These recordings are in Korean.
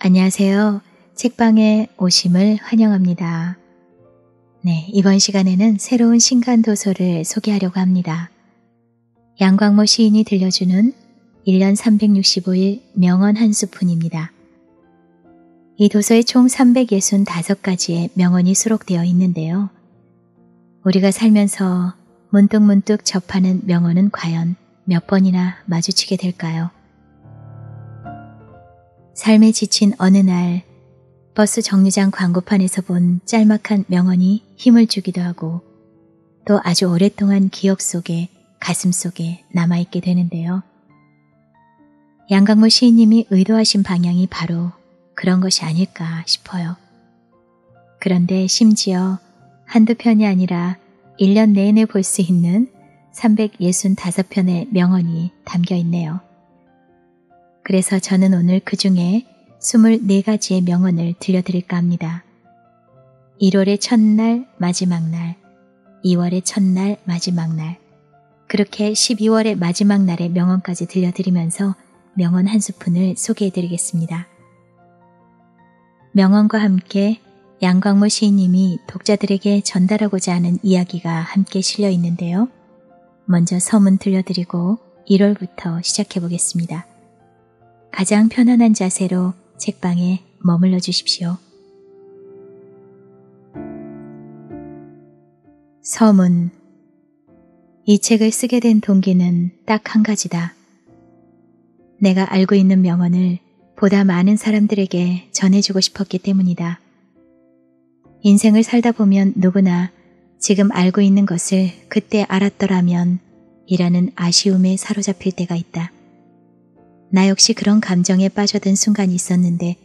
안녕하세요. 책방에 오심을 환영합니다. 네, 이번 시간에는 새로운 신간 도서를 소개하려고 합니다. 양광모 시인이 들려주는 1년 365일 명언 한 스푼입니다. 이 도서에 총 365가지의 명언이 수록되어 있는데요. 우리가 살면서 문득문득 문득 접하는 명언은 과연 몇 번이나 마주치게 될까요? 삶에 지친 어느 날 버스 정류장 광고판에서 본 짤막한 명언이 힘을 주기도 하고 또 아주 오랫동안 기억 속에 가슴 속에 남아있게 되는데요. 양강모 시인님이 의도하신 방향이 바로 그런 것이 아닐까 싶어요. 그런데 심지어 한두 편이 아니라 1년 내내 볼 수 있는 365편의 명언이 담겨 있네요. 그래서 저는 오늘 그 중에 24가지의 명언을 들려드릴까 합니다. 1월의 첫날, 마지막 날, 2월의 첫날, 마지막 날, 그렇게 12월의 마지막 날의 명언까지 들려드리면서 명언 한스푼을 소개해드리겠습니다. 명언과 함께 양광모 시인님이 독자들에게 전달하고자 하는 이야기가 함께 실려 있는데요. 먼저 서문 들려드리고 1월부터 시작해 보겠습니다. 가장 편안한 자세로 책방에 머물러 주십시오. 서문 이 책을 쓰게 된 동기는 딱 한 가지다. 내가 알고 있는 명언을 보다 많은 사람들에게 전해주고 싶었기 때문이다. 인생을 살다 보면 누구나 지금 알고 있는 것을 그때 알았더라면 이라는 아쉬움에 사로잡힐 때가 있다. 나 역시 그런 감정에 빠져든 순간이 있었는데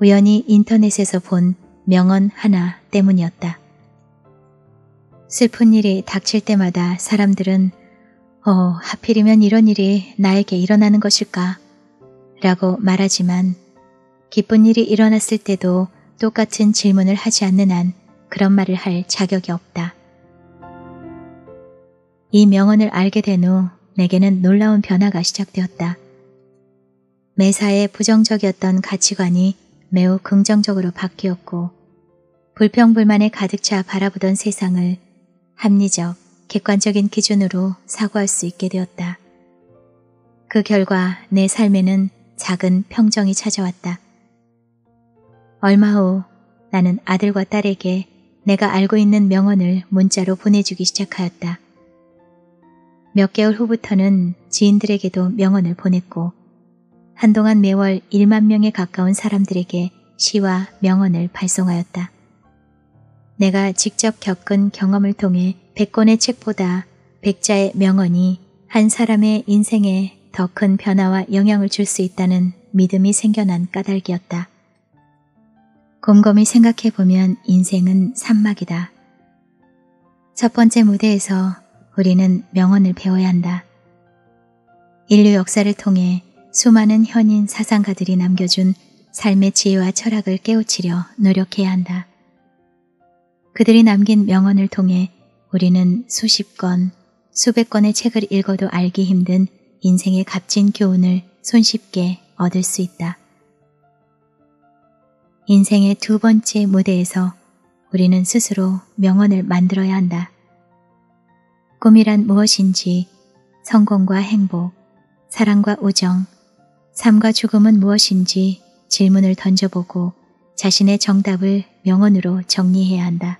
우연히 인터넷에서 본 명언 하나 때문이었다. 슬픈 일이 닥칠 때마다 사람들은 어, 하필이면 이런 일이 나에게 일어나는 것일까? 라고 말하지만 기쁜 일이 일어났을 때도 똑같은 질문을 하지 않는 한 그런 말을 할 자격이 없다. 이 명언을 알게 된 후 내게는 놀라운 변화가 시작되었다. 매사에 부정적이었던 가치관이 매우 긍정적으로 바뀌었고 불평불만에 가득 차 바라보던 세상을 합리적, 객관적인 기준으로 사고할 수 있게 되었다. 그 결과 내 삶에는 작은 평정이 찾아왔다. 얼마 후 나는 아들과 딸에게 내가 알고 있는 명언을 문자로 보내주기 시작하였다. 몇 개월 후부터는 지인들에게도 명언을 보냈고 한동안 매월 1만 명에 가까운 사람들에게 시와 명언을 발송하였다. 내가 직접 겪은 경험을 통해 백권의 책보다 백자의 명언이 한 사람의 인생에 더 큰 변화와 영향을 줄 수 있다는 믿음이 생겨난 까닭이었다. 곰곰이 생각해보면 인생은 산막이다. 첫 번째 무대에서 우리는 명언을 배워야 한다. 인류 역사를 통해 수많은 현인 사상가들이 남겨준 삶의 지혜와 철학을 깨우치려 노력해야 한다. 그들이 남긴 명언을 통해 우리는 수십 권, 수백 권의 책을 읽어도 알기 힘든 인생의 값진 교훈을 손쉽게 얻을 수 있다. 인생의 두 번째 무대에서 우리는 스스로 명언을 만들어야 한다. 꿈이란 무엇인지, 성공과 행복, 사랑과 우정, 삶과 죽음은 무엇인지 질문을 던져보고 자신의 정답을 명언으로 정리해야 한다.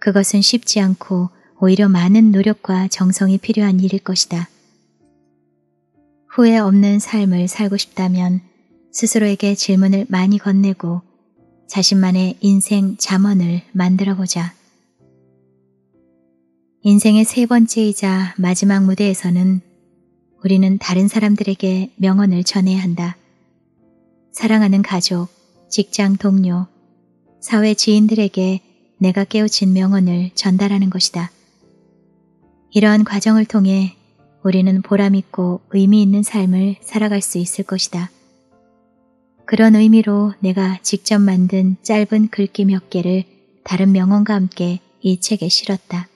그것은 쉽지 않고 오히려 많은 노력과 정성이 필요한 일일 것이다. 후회 없는 삶을 살고 싶다면 스스로에게 질문을 많이 건네고 자신만의 인생 자언을 만들어 보자. 인생의 세 번째이자 마지막 무대에서는 우리는 다른 사람들에게 명언을 전해야 한다. 사랑하는 가족, 직장 동료, 사회 지인들에게 내가 깨우친 명언을 전달하는 것이다. 이러한 과정을 통해 우리는 보람있고 의미 있는 삶을 살아갈 수 있을 것이다. 그런 의미로 내가 직접 만든 짧은 글귀 몇 개를 다른 명언과 함께 이 책에 실었다.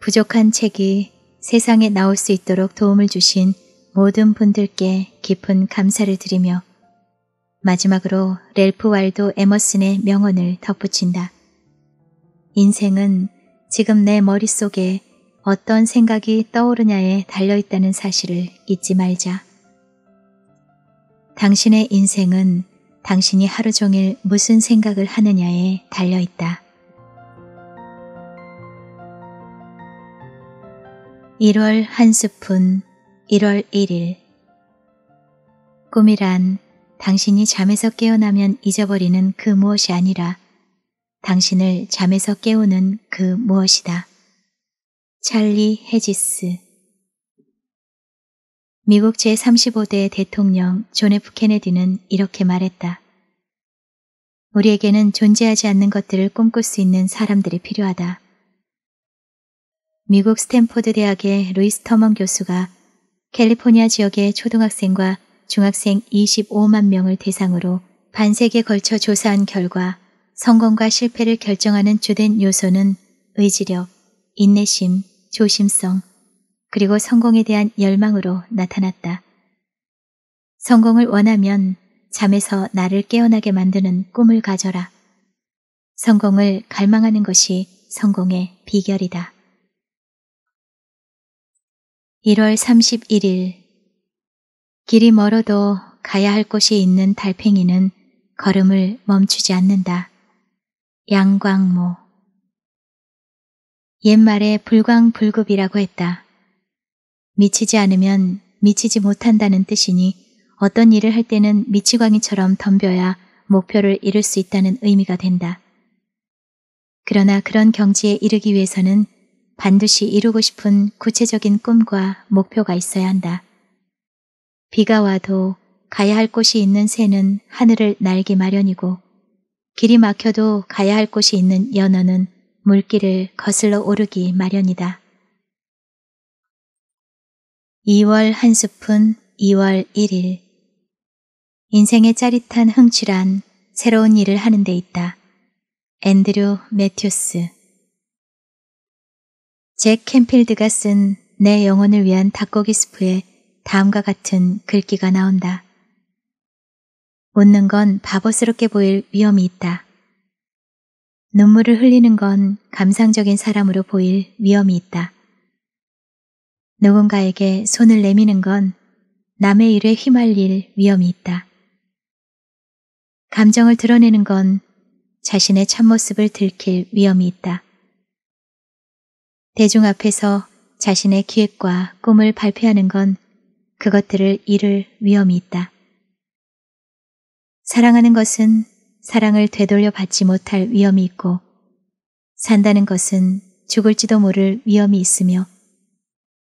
부족한 책이 세상에 나올 수 있도록 도움을 주신 모든 분들께 깊은 감사를 드리며 마지막으로 렐프 왈도 에머슨의 명언을 덧붙인다. 인생은 지금 내 머릿속에 어떤 생각이 떠오르냐에 달려있다는 사실을 잊지 말자. 당신의 인생은 당신이 하루 종일 무슨 생각을 하느냐에 달려있다. 1월 한 스푼, 1월 1일. 꿈이란 당신이 잠에서 깨어나면 잊어버리는 그 무엇이 아니라 당신을 잠에서 깨우는 그 무엇이다. 찰리 헤지스 미국 제35대 대통령 존 F 케네디는 이렇게 말했다. 우리에게는 존재하지 않는 것들을 꿈꿀 수 있는 사람들이 필요하다. 미국 스탠포드 대학의 루이스 터먼 교수가 캘리포니아 지역의 초등학생과 중학생 25만 명을 대상으로 반세기에 걸쳐 조사한 결과 성공과 실패를 결정하는 주된 요소는 의지력, 인내심, 조심성, 그리고 성공에 대한 열망으로 나타났다. 성공을 원하면 잠에서 나를 깨어나게 만드는 꿈을 가져라. 성공을 갈망하는 것이 성공의 비결이다. 1월 31일 길이 멀어도 가야 할 곳이 있는 달팽이는 걸음을 멈추지 않는다. 양광모 옛말에 불광불급이라고 했다. 미치지 않으면 미치지 못한다는 뜻이니 어떤 일을 할 때는 미치광이처럼 덤벼야 목표를 이룰 수 있다는 의미가 된다. 그러나 그런 경지에 이르기 위해서는 반드시 이루고 싶은 구체적인 꿈과 목표가 있어야 한다. 비가 와도 가야 할 곳이 있는 새는 하늘을 날기 마련이고 길이 막혀도 가야 할 곳이 있는 연어는 물길을 거슬러 오르기 마련이다. 2월 한 스푼 2월 1일 인생의 짜릿한 흥취란 새로운 일을 하는 데 있다. 앤드류 매튜스 잭 캠필드가 쓴 내 영혼을 위한 닭고기 스프에 다음과 같은 글귀가 나온다. 웃는 건 바보스럽게 보일 위험이 있다. 눈물을 흘리는 건 감상적인 사람으로 보일 위험이 있다. 누군가에게 손을 내미는 건 남의 일에 휘말릴 위험이 있다. 감정을 드러내는 건 자신의 참모습을 들킬 위험이 있다. 대중 앞에서 자신의 기획과 꿈을 발표하는 건 그것들을 잃을 위험이 있다. 사랑하는 것은 사랑을 되돌려 받지 못할 위험이 있고 산다는 것은 죽을지도 모를 위험이 있으며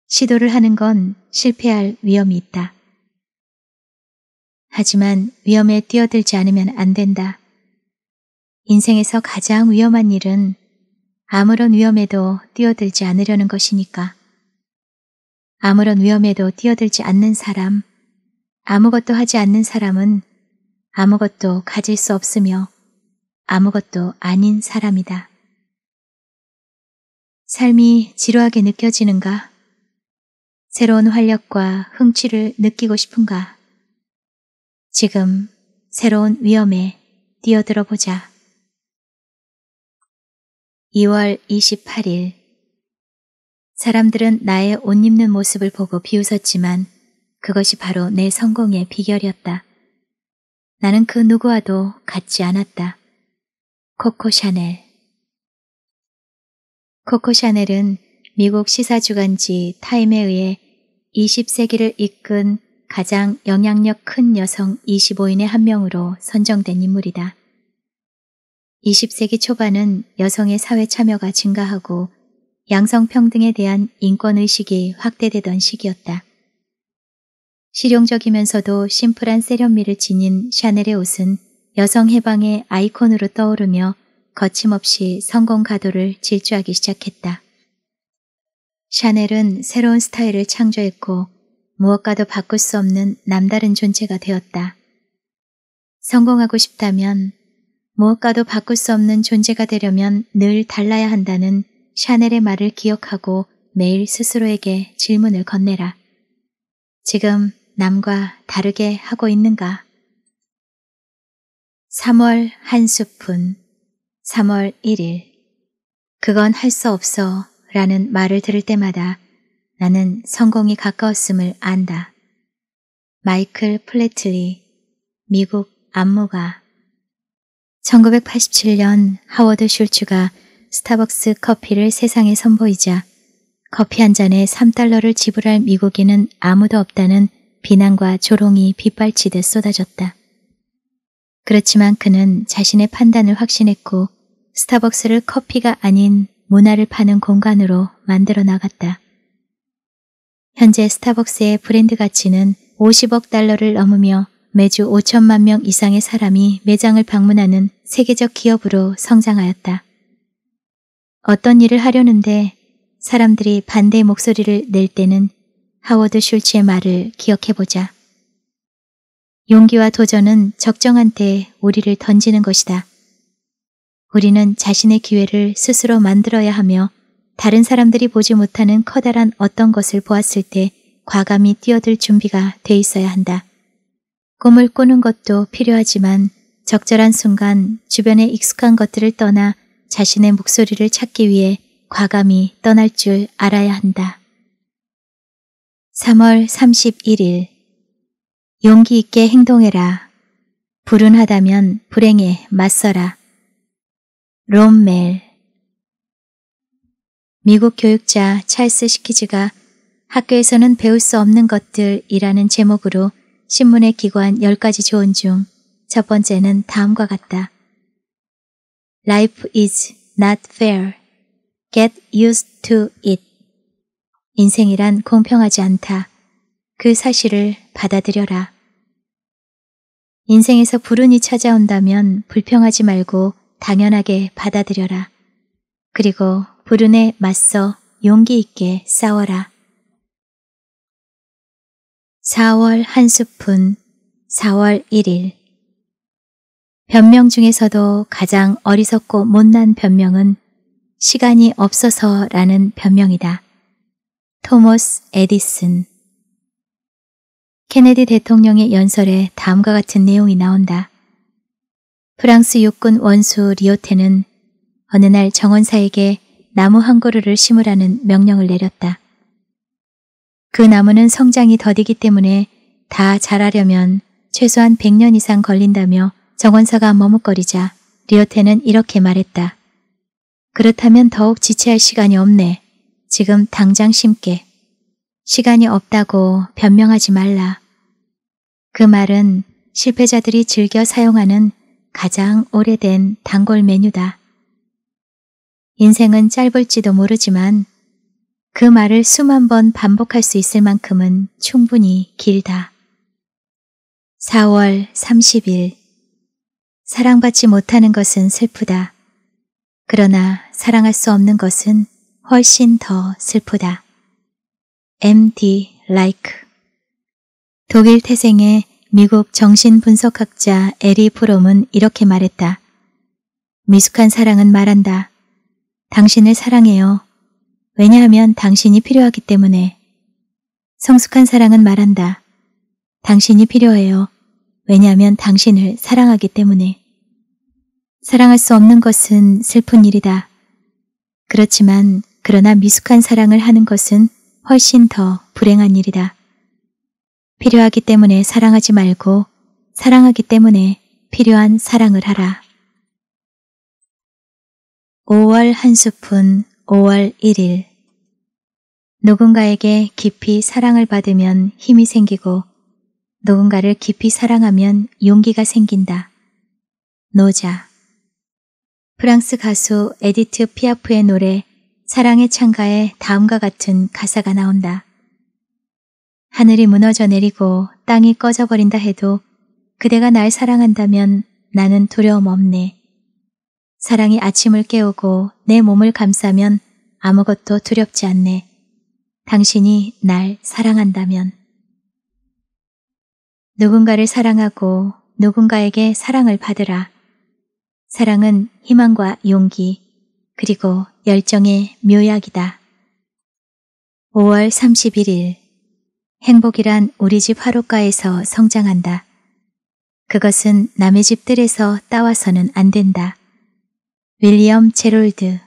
시도를 하는 건 실패할 위험이 있다. 하지만 위험에 뛰어들지 않으면 안 된다. 인생에서 가장 위험한 일은 아무런 위험에도 뛰어들지 않으려는 것이니까. 아무런 위험에도 뛰어들지 않는 사람, 아무것도 하지 않는 사람은 아무것도 가질 수 없으며 아무것도 아닌 사람이다. 삶이 지루하게 느껴지는가? 새로운 활력과 흥취를 느끼고 싶은가? 지금 새로운 위험에 뛰어들어 보자. 2월 28일 사람들은 나의 옷 입는 모습을 보고 비웃었지만 그것이 바로 내 성공의 비결이었다. 나는 그 누구와도 같지 않았다. 코코 샤넬 코코 샤넬은 미국 시사주간지 타임에 의해 20세기를 이끈 가장 영향력 큰 여성 25인의 한 명으로 선정된 인물이다. 20세기 초반은 여성의 사회 참여가 증가하고 양성평등에 대한 인권의식이 확대되던 시기였다. 실용적이면서도 심플한 세련미를 지닌 샤넬의 옷은 여성 해방의 아이콘으로 떠오르며 거침없이 성공 가도를 질주하기 시작했다. 샤넬은 새로운 스타일을 창조했고 무엇과도 바꿀 수 없는 남다른 존재가 되었다. 성공하고 싶다면 무엇과도 바꿀 수 없는 존재가 되려면 늘 달라야 한다는 샤넬의 말을 기억하고 매일 스스로에게 질문을 건네라. 지금 남과 다르게 하고 있는가? 3월 한 스푼, 3월 1일. 그건 할 수 없어 라는 말을 들을 때마다 나는 성공이 가까웠음을 안다. 마이클 플래틀리, 미국 안무가 1987년 하워드 슐츠가 스타벅스 커피를 세상에 선보이자 커피 한 잔에 3달러를 지불할 미국인은 아무도 없다는 비난과 조롱이 빗발치듯 쏟아졌다. 그렇지만 그는 자신의 판단을 확신했고 스타벅스를 커피가 아닌 문화를 파는 공간으로 만들어 나갔다. 현재 스타벅스의 브랜드 가치는 50억 달러를 넘으며 매주 5천만 명 이상의 사람이 매장을 방문하는 세계적 기업으로 성장하였다. 어떤 일을 하려는데 사람들이 반대 의 목소리를 낼 때는 하워드 슐츠의 말을 기억해보자. 용기와 도전은 적정한 때에 우리를 던지는 것이다. 우리는 자신의 기회를 스스로 만들어야 하며 다른 사람들이 보지 못하는 커다란 어떤 것을 보았을 때 과감히 뛰어들 준비가 돼 있어야 한다. 꿈을 꾸는 것도 필요하지만 적절한 순간 주변의 익숙한 것들을 떠나 자신의 목소리를 찾기 위해 과감히 떠날 줄 알아야 한다. 3월 31일 용기 있게 행동해라. 불운하다면 불행에 맞서라. 롬멜 미국 교육자 찰스 시키즈가 학교에서는 배울 수 없는 것들이라는 제목으로 신문의기관 10가지 조언 중 첫 번째는 다음과 같다. Life is not fair. Get used to it. 인생이란 공평하지 않다. 그 사실을 받아들여라. 인생에서 불운이 찾아온다면 불평하지 말고 당연하게 받아들여라. 그리고 불운에 맞서 용기 있게 싸워라. 4월 한 스푼 4월 1일 변명 중에서도 가장 어리석고 못난 변명은 시간이 없어서 라는 변명이다. 토머스 에디슨 케네디 대통령의 연설에 다음과 같은 내용이 나온다. 프랑스 육군 원수 리오테는 어느 날 정원사에게 나무 한 그루를 심으라는 명령을 내렸다. 그 나무는 성장이 더디기 때문에 다 자라려면 최소한 100년 이상 걸린다며 정원사가 머뭇거리자 리오테는 이렇게 말했다. 그렇다면 더욱 지체할 시간이 없네. 지금 당장 심게. 시간이 없다고 변명하지 말라. 그 말은 실패자들이 즐겨 사용하는 가장 오래된 단골 메뉴다. 인생은 짧을지도 모르지만 그 말을 수만 번 반복할 수 있을 만큼은 충분히 길다. 4월 30일 사랑받지 못하는 것은 슬프다. 그러나 사랑할 수 없는 것은 훨씬 더 슬프다. MD Like 독일 태생의 미국 정신분석학자 에리 프롬은 이렇게 말했다. 미숙한 사랑은 말한다. 당신을 사랑해요. 왜냐하면 당신이 필요하기 때문에. 성숙한 사랑은 말한다. 당신이 필요해요. 왜냐하면 당신을 사랑하기 때문에. 사랑할 수 없는 것은 슬픈 일이다. 그렇지만 그러나 미숙한 사랑을 하는 것은 훨씬 더 불행한 일이다. 필요하기 때문에 사랑하지 말고 사랑하기 때문에 필요한 사랑을 하라. 5월 한 스푼 5월 1일 누군가에게 깊이 사랑을 받으면 힘이 생기고 누군가를 깊이 사랑하면 용기가 생긴다. 노자 프랑스 가수 에디트 피아프의 노래 사랑의 창가에 다음과 같은 가사가 나온다. 하늘이 무너져 내리고 땅이 꺼져버린다 해도 그대가 날 사랑한다면 나는 두려움 없네. 사랑이 아침을 깨우고 내 몸을 감싸면 아무것도 두렵지 않네. 당신이 날 사랑한다면. 누군가를 사랑하고 누군가에게 사랑을 받으라. 사랑은 희망과 용기, 그리고 열정의 묘약이다. 5월 31일 행복이란 우리 집 화로가에서 성장한다. 그것은 남의 집들에서 따와서는 안 된다. 윌리엄 제롤드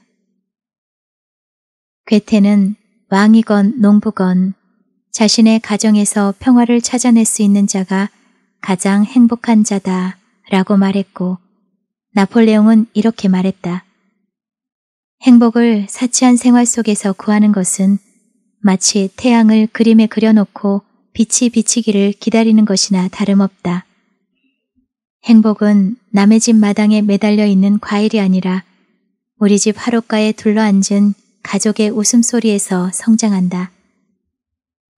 괴테는 왕이건 농부건 자신의 가정에서 평화를 찾아낼 수 있는 자가 가장 행복한 자다 라고 말했고 나폴레옹은 이렇게 말했다. 행복을 사치한 생활 속에서 구하는 것은 마치 태양을 그림에 그려놓고 빛이 비치기를 기다리는 것이나 다름없다. 행복은 남의 집 마당에 매달려 있는 과일이 아니라 우리 집화룻가에 둘러앉은 가족의 웃음소리에서 성장한다.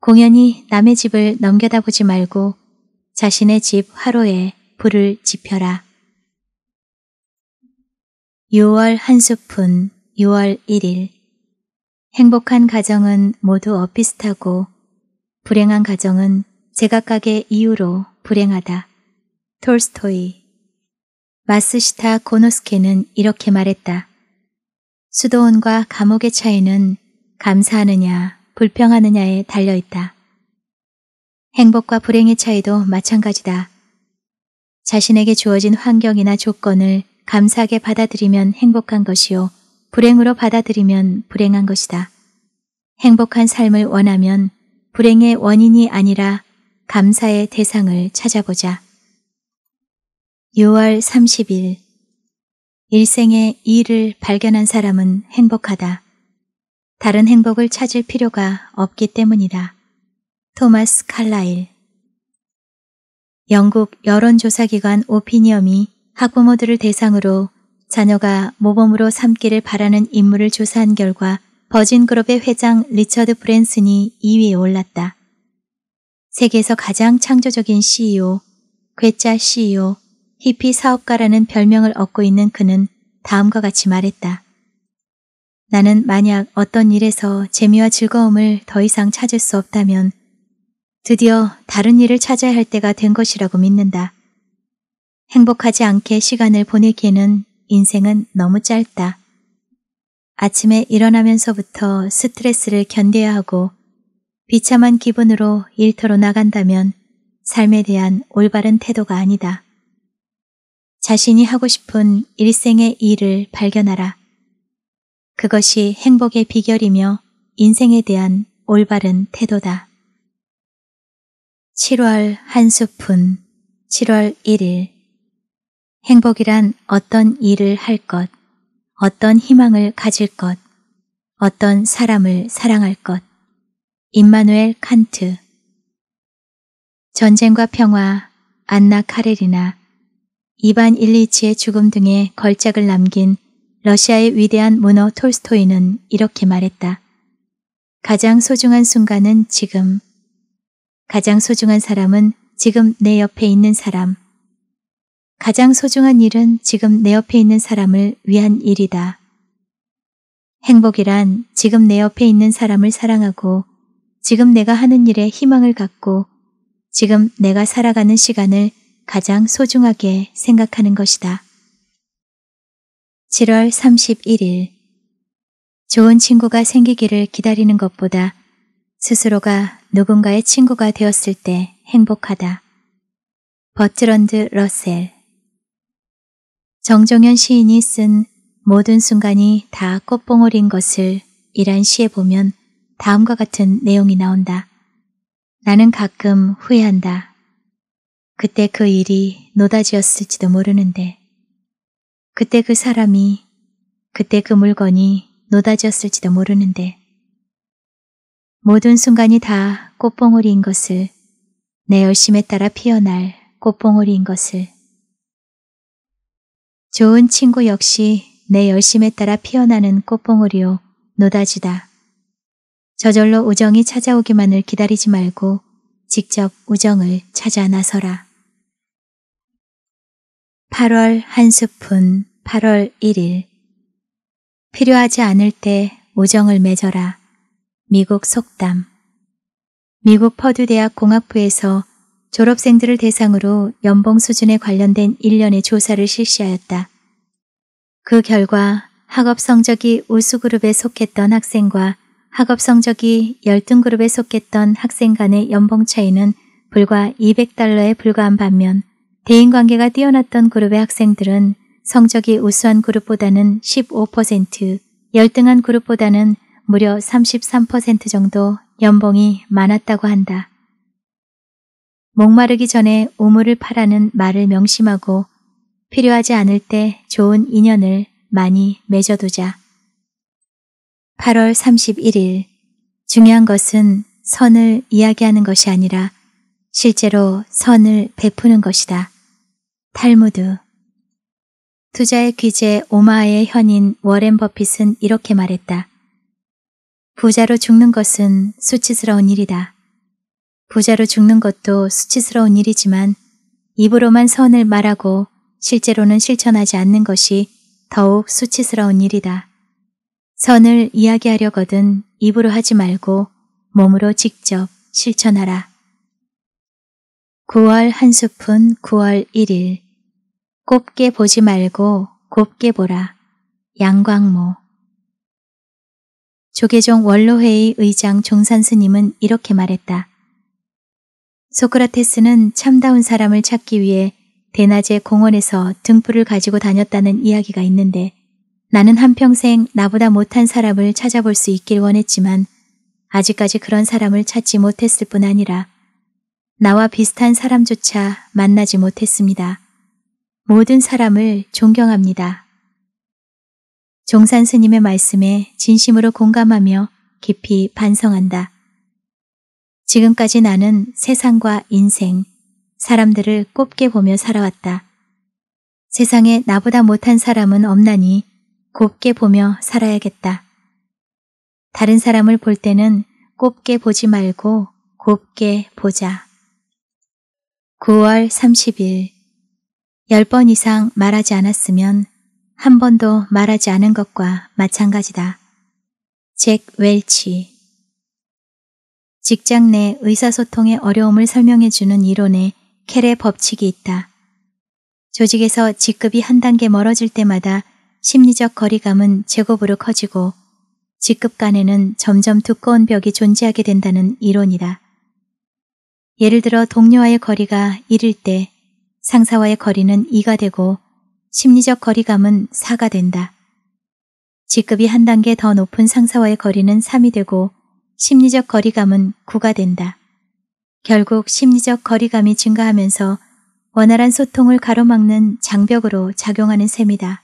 공연히 남의 집을 넘겨다보지 말고 자신의 집 화로에 불을 지펴라. 6월 한 스푼 6월 1일 행복한 가정은 모두 어비슷하고 불행한 가정은 제각각의 이유로 불행하다. 톨스토이 마스시타 고노스케는 이렇게 말했다. 수도원과 감옥의 차이는 감사하느냐 불평하느냐에 달려있다. 행복과 불행의 차이도 마찬가지다. 자신에게 주어진 환경이나 조건을 감사하게 받아들이면 행복한 것이요. 불행으로 받아들이면 불행한 것이다. 행복한 삶을 원하면 불행의 원인이 아니라 감사의 대상을 찾아보자. 6월 30일 일생의 일을 발견한 사람은 행복하다. 다른 행복을 찾을 필요가 없기 때문이다. 토마스 칼라일 영국 여론조사기관 오피니엄이 학부모들을 대상으로 자녀가 모범으로 삼기를 바라는 인물을 조사한 결과 버진그룹의 회장 리처드 브랜슨이 2위에 올랐다. 세계에서 가장 창조적인 CEO, 괴짜 CEO, 히피 사업가라는 별명을 얻고 있는 그는 다음과 같이 말했다. 나는 만약 어떤 일에서 재미와 즐거움을 더 이상 찾을 수 없다면 드디어 다른 일을 찾아야 할 때가 된 것이라고 믿는다. 행복하지 않게 시간을 보내기에는 인생은 너무 짧다. 아침에 일어나면서부터 스트레스를 견뎌야 하고 비참한 기분으로 일터로 나간다면 삶에 대한 올바른 태도가 아니다. 자신이 하고 싶은 일생의 일을 발견하라. 그것이 행복의 비결이며 인생에 대한 올바른 태도다. 7월 한 스푼 7월 1일 행복이란 어떤 일을 할 것, 어떤 희망을 가질 것, 어떤 사람을 사랑할 것. 임마누엘 칸트 전쟁과 평화 안나 카레리나 이반 일리치의 죽음 등의 걸작을 남긴 러시아의 위대한 문어 톨스토이는 이렇게 말했다. 가장 소중한 순간은 지금. 가장 소중한 사람은 지금 내 옆에 있는 사람. 가장 소중한 일은 지금 내 옆에 있는 사람을 위한 일이다. 행복이란 지금 내 옆에 있는 사람을 사랑하고 지금 내가 하는 일에 희망을 갖고 지금 내가 살아가는 시간을 가장 소중하게 생각하는 것이다. 7월 31일 좋은 친구가 생기기를 기다리는 것보다 스스로가 누군가의 친구가 되었을 때 행복하다. 버트런드 러셀 정종현 시인이 쓴 모든 순간이 다 꽃봉오리인 것을 이란 시에 보면 다음과 같은 내용이 나온다. 나는 가끔 후회한다. 그때 그 일이 노다지였을지도 모르는데 그때 그 사람이 그때 그 물건이 노다지였을지도 모르는데 모든 순간이 다 꽃봉오리인 것을 내 열심에 따라 피어날 꽃봉오리인 것을 좋은 친구 역시 내 열심에 따라 피어나는 꽃봉오리요 노다지다. 저절로 우정이 찾아오기만을 기다리지 말고 직접 우정을 찾아 나서라. 8월 한 스푼 8월 1일 필요하지 않을 때 우정을 맺어라. 미국 속담 미국 퍼듀대학 공학부에서 졸업생들을 대상으로 연봉 수준에 관련된 1년의 조사를 실시하였다. 그 결과 학업 성적이 우수그룹에 속했던 학생과 학업 성적이 열등그룹에 속했던 학생 간의 연봉 차이는 불과 200달러에 불과한 반면 대인관계가 뛰어났던 그룹의 학생들은 성적이 우수한 그룹보다는 15%, 열등한 그룹보다는 무려 33% 정도 연봉이 많았다고 한다. 목마르기 전에 우물을 파라는 말을 명심하고 필요하지 않을 때 좋은 인연을 많이 맺어두자. 8월 31일 중요한 것은 선을 이야기하는 것이 아니라 실제로 선을 베푸는 것이다. 탈무드 투자의 귀재 오마의 현인 워렌 버핏은 이렇게 말했다. 부자로 죽는 것은 수치스러운 일이다. 부자로 죽는 것도 수치스러운 일이지만 입으로만 선을 말하고 실제로는 실천하지 않는 것이 더욱 수치스러운 일이다. 선을 이야기하려거든 입으로 하지 말고 몸으로 직접 실천하라. 9월 한 스푼 9월 1일 곱게 보지 말고 곱게 보라. 양광모 조계종 원로회의 의장 종산스님은 이렇게 말했다. 소크라테스는 참다운 사람을 찾기 위해 대낮에 공원에서 등불을 가지고 다녔다는 이야기가 있는데 나는 한평생 나보다 못한 사람을 찾아볼 수 있길 원했지만 아직까지 그런 사람을 찾지 못했을 뿐 아니라 나와 비슷한 사람조차 만나지 못했습니다. 모든 사람을 존경합니다. 종산 스님의 말씀에 진심으로 공감하며 깊이 반성한다. 지금까지 나는 세상과 인생, 사람들을 곱게 보며 살아왔다. 세상에 나보다 못한 사람은 없나니 곱게 보며 살아야겠다. 다른 사람을 볼 때는 곱게 보지 말고 곱게 보자. 9월 30일 10번 이상 말하지 않았으면 한 번도 말하지 않은 것과 마찬가지다. 잭 웰치 직장 내 의사소통의 어려움을 설명해주는 이론에 켈의 법칙이 있다. 조직에서 직급이 한 단계 멀어질 때마다 심리적 거리감은 제곱으로 커지고 직급 간에는 점점 두꺼운 벽이 존재하게 된다는 이론이다. 예를 들어 동료와의 거리가 1일 때 상사와의 거리는 2가 되고 심리적 거리감은 4가 된다. 직급이 한 단계 더 높은 상사와의 거리는 3이 되고 심리적 거리감은 9가 된다. 결국 심리적 거리감이 증가하면서 원활한 소통을 가로막는 장벽으로 작용하는 셈이다.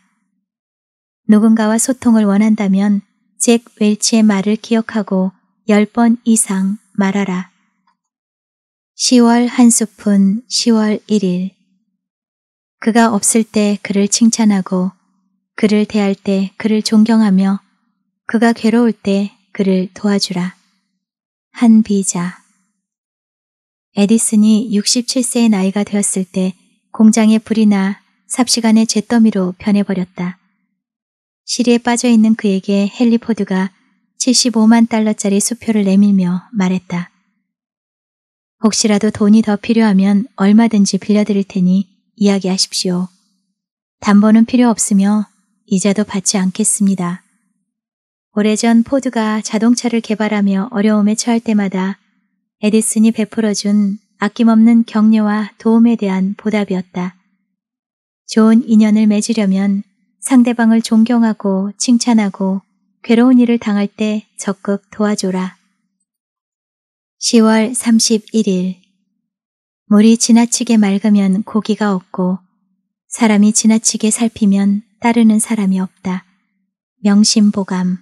누군가와 소통을 원한다면 잭 웰치의 말을 기억하고 10번 이상 말하라. 10월 한 스푼 10월 1일 그가 없을 때 그를 칭찬하고 그를 대할 때 그를 존경하며 그가 괴로울 때 그를 도와주라. 한 비자 에디슨이 67세의 나이가 되었을 때 공장의 불이 나 삽시간에 잿더미로 변해버렸다. 시리에 빠져있는 그에게 헨리 포드가 75만 달러짜리 수표를 내밀며 말했다. 혹시라도 돈이 더 필요하면 얼마든지 빌려드릴 테니 이야기하십시오. 담보는 필요 없으며 이자도 받지 않겠습니다. 오래전 포드가 자동차를 개발하며 어려움에 처할 때마다 에디슨이 베풀어준 아낌없는 격려와 도움에 대한 보답이었다. 좋은 인연을 맺으려면 상대방을 존경하고 칭찬하고 괴로운 일을 당할 때 적극 도와줘라. 10월 31일 물이 지나치게 맑으면 고기가 없고 사람이 지나치게 살피면 따르는 사람이 없다. 명심보감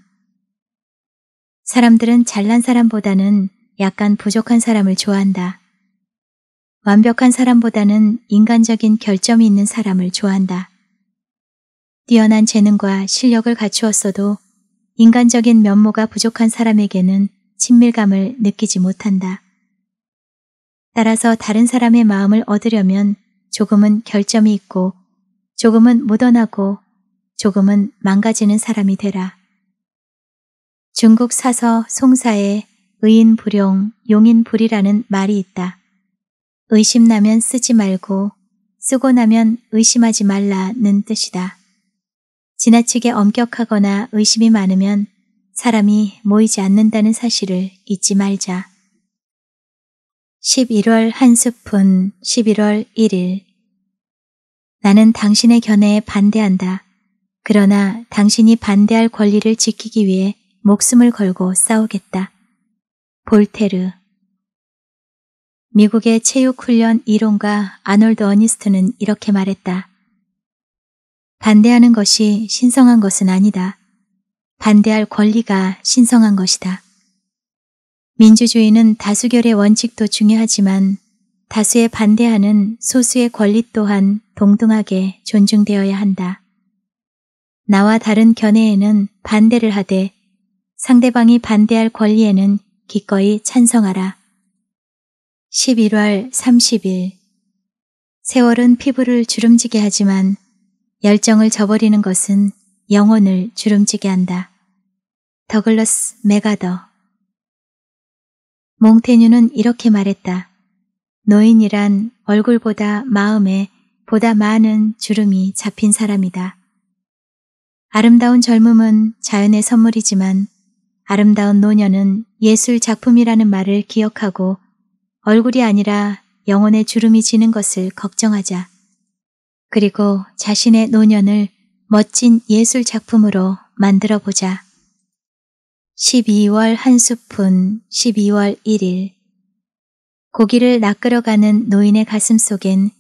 사람들은 잘난 사람보다는 약간 부족한 사람을 좋아한다. 완벽한 사람보다는 인간적인 결점이 있는 사람을 좋아한다. 뛰어난 재능과 실력을 갖추었어도 인간적인 면모가 부족한 사람에게는 친밀감을 느끼지 못한다. 따라서 다른 사람의 마음을 얻으려면 조금은 결점이 있고 조금은 묻어나고 조금은 망가지는 사람이 되라. 중국 사서 송사에 의인 불용, 용인 불이라는 말이 있다. 의심나면 쓰지 말고 쓰고 나면 의심하지 말라는 뜻이다. 지나치게 엄격하거나 의심이 많으면 사람이 모이지 않는다는 사실을 잊지 말자. 11월 한 스푼 11월 1일 나는 당신의 견해에 반대한다. 그러나 당신이 반대할 권리를 지키기 위해 목숨을 걸고 싸우겠다. 볼테르 미국의 체육훈련 이론가 아놀드 어니스트는 이렇게 말했다. 반대하는 것이 신성한 것은 아니다. 반대할 권리가 신성한 것이다. 민주주의는 다수결의 원칙도 중요하지만 다수에 반대하는 소수의 권리 또한 동등하게 존중되어야 한다. 나와 다른 견해에는 반대를 하되 상대방이 반대할 권리에는 기꺼이 찬성하라. 11월 30일 세월은 피부를 주름지게 하지만 열정을 저버리는 것은 영혼을 주름지게 한다. 더글러스 메가더 몽테뉴는 이렇게 말했다. 노인이란 얼굴보다 마음에 보다 많은 주름이 잡힌 사람이다. 아름다운 젊음은 자연의 선물이지만 아름다운 노년은 예술 작품이라는 말을 기억하고 얼굴이 아니라 영혼의 주름이 지는 것을 걱정하자. 그리고 자신의 노년을 멋진 예술 작품으로 만들어 보자. 12월 한 스푼, 12월 1일. 고기를 낚으러 가는 노인의 가슴 속엔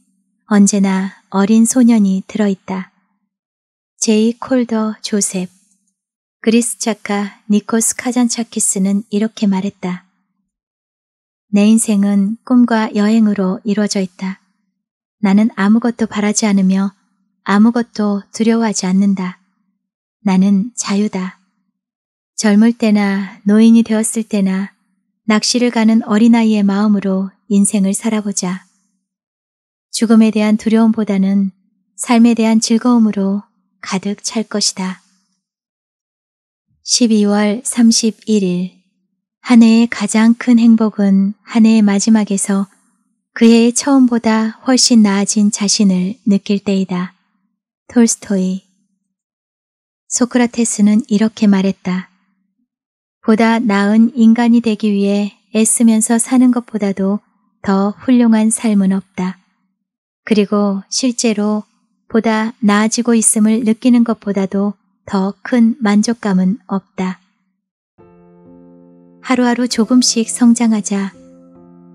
언제나 어린 소년이 들어있다. 제이 콜더 조셉. 그리스 작가 니코스 카잔차키스는 이렇게 말했다. 내 인생은 꿈과 여행으로 이루어져 있다. 나는 아무것도 바라지 않으며 아무것도 두려워하지 않는다. 나는 자유다. 젊을 때나 노인이 되었을 때나 낚시를 가는 어린아이의 마음으로 인생을 살아보자. 죽음에 대한 두려움보다는 삶에 대한 즐거움으로 가득 찰 것이다. 12월 31일 한 해의 가장 큰 행복은 한 해의 마지막에서 그 해의 처음보다 훨씬 나아진 자신을 느낄 때이다. 톨스토이 소크라테스는 이렇게 말했다. 보다 나은 인간이 되기 위해 애쓰면서 사는 것보다도 더 훌륭한 삶은 없다. 그리고 실제로 보다 나아지고 있음을 느끼는 것보다도 더 큰 만족감은 없다. 하루하루 조금씩 성장하자.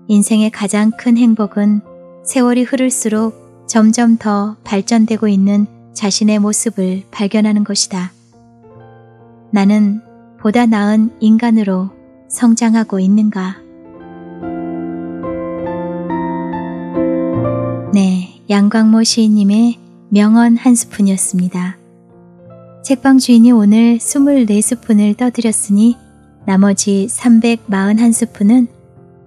인생의 가장 큰 행복은 세월이 흐를수록 점점 더 발전되고 있는 자신의 모습을 발견하는 것이다. 나는 보다 나은 인간으로 성장하고 있는가? 네, 양광모 시인님의 명언 한 스푼이었습니다. 책방 주인이 오늘 24스푼을 떠드렸으니 나머지 341스푼은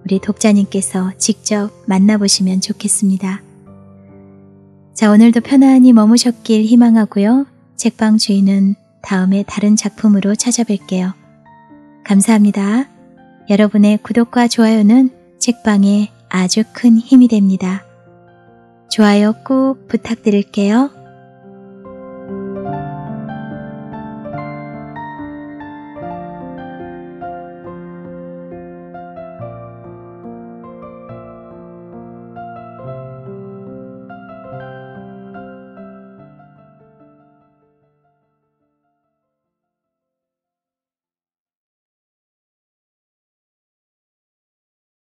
우리 독자님께서 직접 만나보시면 좋겠습니다. 자, 오늘도 편안히 머무셨길 희망하고요. 책방 주인은 다음에 다른 작품으로 찾아뵐게요. 감사합니다. 여러분의 구독과 좋아요는 책방에 아주 큰 힘이 됩니다. 좋아요 꼭 부탁드릴게요.